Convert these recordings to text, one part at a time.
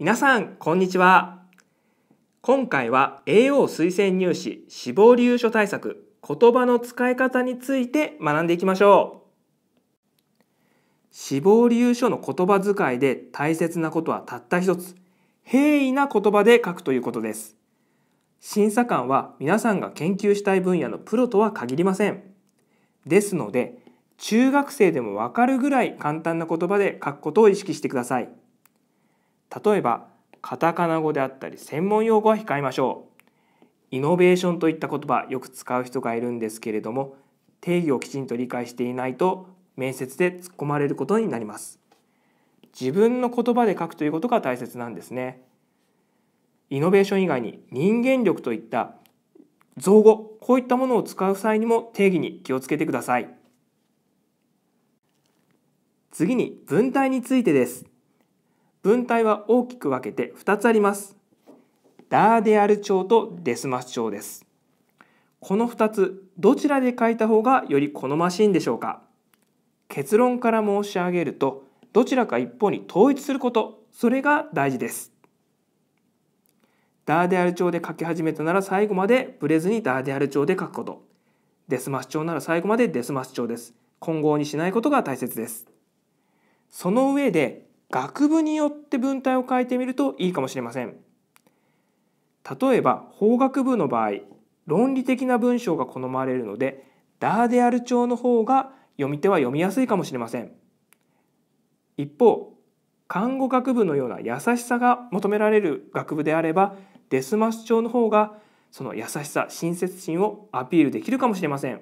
皆さんこんにちは今回は AO 推薦入試死亡理由書対策言葉の使い方について学んでいきましょう死亡理由書の言葉遣いで大切なことはたった一つ平易な言葉で書くということです審査官は皆さんが研究したい分野のプロとは限りませんですので中学生でもわかるぐらい簡単な言葉で書くことを意識してください。例えばカタカナ語であったり専門用語は控えましょうイノベーションといった言葉よく使う人がいるんですけれども定義をきちんと理解していないと面接で突っ込まれることになります自分の言葉で書くということが大切なんですねイノベーション以外に人間力といった造語こういったものを使う際にも定義に気をつけてください次に文体についてです文体は大きく分けて2つあります。ダーデアル調とデスマス調です。この2つ、どちらで書いた方がより好ましいんでしょうか結論から申し上げると、どちらか一方に統一すること、それが大事です。ダーデアル調で書き始めたなら最後までブレずにダーデアル調で書くこと。デスマス調なら最後までデスマス調です。混合にしないことが大切です。その上で学部によって文体を変えてみるといいかもしれません例えば法学部の場合論理的な文章が好まれるのでダーデアル調の方が読み手は読みやすいかもしれません一方看護学部のような優しさが求められる学部であればデスマス調の方がその優しさ親切心をアピールできるかもしれません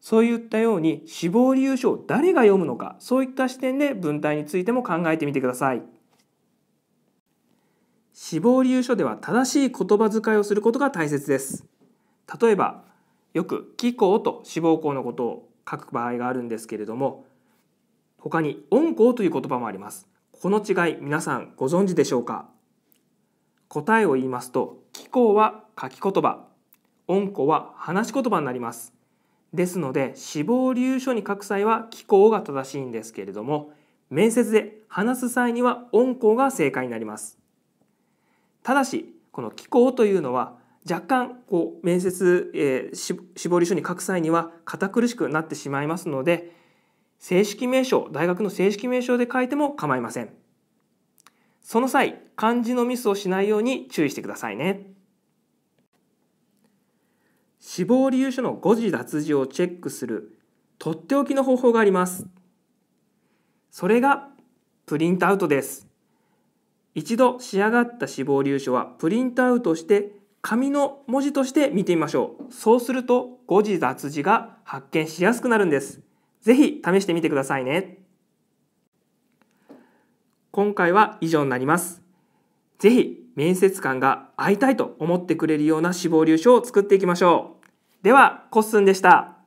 そういったように死亡理由書を誰が読むのかそういった視点で文体についても考えてみてください死亡理由書では正しい言葉遣いをすることが大切です例えばよく「気候」と死亡校のことを書く場合があるんですけれども他に「音校」という言葉もありますこの違い皆さんご存知でしょうか答えを言いますと「気候」は書き言葉「音校」は話し言葉になりますですので死亡理由書に書く際は記号が正しいんですけれども面接で話す際には音項が正解になりますただしこの記号というのは若干こう面接、えー、死亡理由書に書く際には堅苦しくなってしまいますので正式名称大学の正式名称で書いても構いませんその際漢字のミスをしないように注意してくださいね死亡理由書の誤字脱字をチェックするとっておきの方法がありますそれがプリントアウトです一度仕上がった死亡理由書はプリントアウトして紙の文字として見てみましょうそうすると誤字脱字が発見しやすくなるんですぜひ試してみてくださいね今回は以上になりますぜひ面接官が会いたいと思ってくれるような志望流書を作っていきましょうでは、コッスンでした。